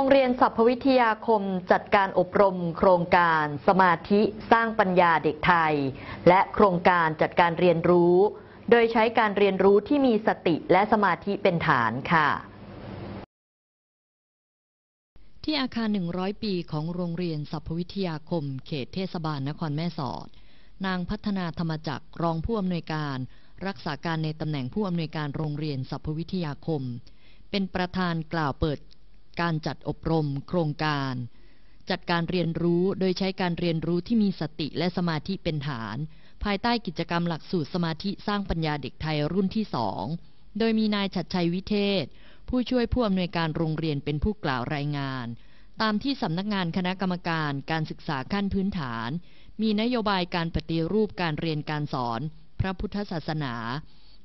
รงเรียนสัพพวิทยาคมจัดการอบรม โครงการ สมาธิสร้างปัญญาเด็กไทย และโครงการจัดการเรียนรู้ โดยใช้การเรียนรู้ที่มีสติและสมาธิเป็นฐานค่ะ ที่อาคาร100ปีของโรงเรียนสัพพวิทยาคมเขตเทศบาลนครแม่สอด นางพัฒนาธรรมจักรรองผู้อำนวยการ รักษาการในตำแหน่งผู้อำนวยการโรงเรียนสัพพวิทยาคมเป็นประธานกล่าวเปิดการจัดอบรมโครงการ จัดการเรียนรู้โดยใช้การเรียนรู้ที่มีสติและสมาธิเป็นฐาน ภายใต้กิจกรรมหลักสูตรสมาธิสร้างปัญญาเด็กไทยรุ่นที่สอง โดยมีนายชัดชัยวิเทศ ผู้ช่วยผู้อำนวยการโรงเรียนเป็นผู้กล่าวรายงาน ตามที่สำนักงานคณะกรรมการ การศึกษาขั้นพื้นฐาน มีนโยบายการปฏิรูปการเรียนการสอน พระพุทธศาสนา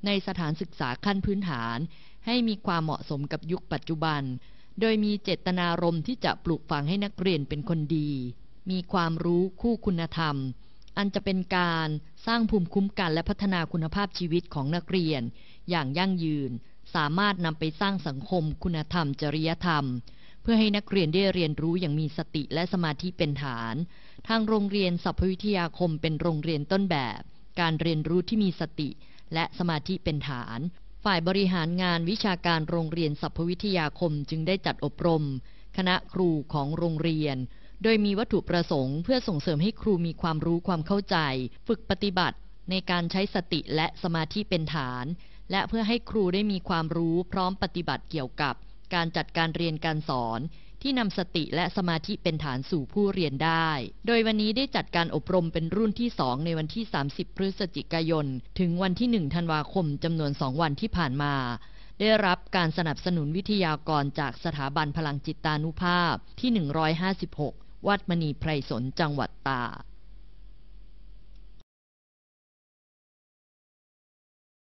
ในสถานศึกษาขั้นพื้นฐาน ให้มีความเหมาะสมกับยุคปัจจุบันโดยมีเจตนารมณ์ที่จะปลูกฝังให้นักเรียนเป็นคนดี มีความรู้คู่คุณธรรม อันจะเป็นการสร้างภูมิคุ้มกันและพัฒนาคุณภาพชีวิตของนักเรียน อย่างยั่งยืน สามารถนำไปสร้างสังคมคุณธรรมจริยธรรม เพื่อให้นักเรียนได้เรียนรู้อย่างมีสติและสมาธิเป็นฐาน ทางโรงเรียนสัพวิทยาคมเป็นโรงเรียนต้นแบบ การเรียนรู้ที่มีสติและสมาธิเป็นฐานฝ่ายบริหารงานวิชาการโรงเรียนสัพพวิทยาคมจึงได้จัดอบรมคณะครูของโรงเรียนโดยมีวัตถุประสงค์เพื่อส่งเสริมให้ครูมีความรู้ความเข้าใจฝึกปฏิบัติในการใช้สติและสมาธิเป็นฐานและเพื่อให้ครูได้มีความรู้พร้อมปฏิบัติเกี่ยวกับการจัดการเรียนการสอนที่นำสติและสมาธิเป็นฐานสู่ผู้เรียนได้ โดยวันนี้ได้จัดการอบรมเป็นรุ่นที่2ในวันที่ 30 พฤศจิกายน ถึงวันที่ 1 ธันวาคม จำนวน 2 วันที่ผ่านมา ได้รับการสนับสนุนวิทยากรจากสถาบันพลังจิตตานุภาพที่ 156 วัดมณีไพรสน จังหวัดตา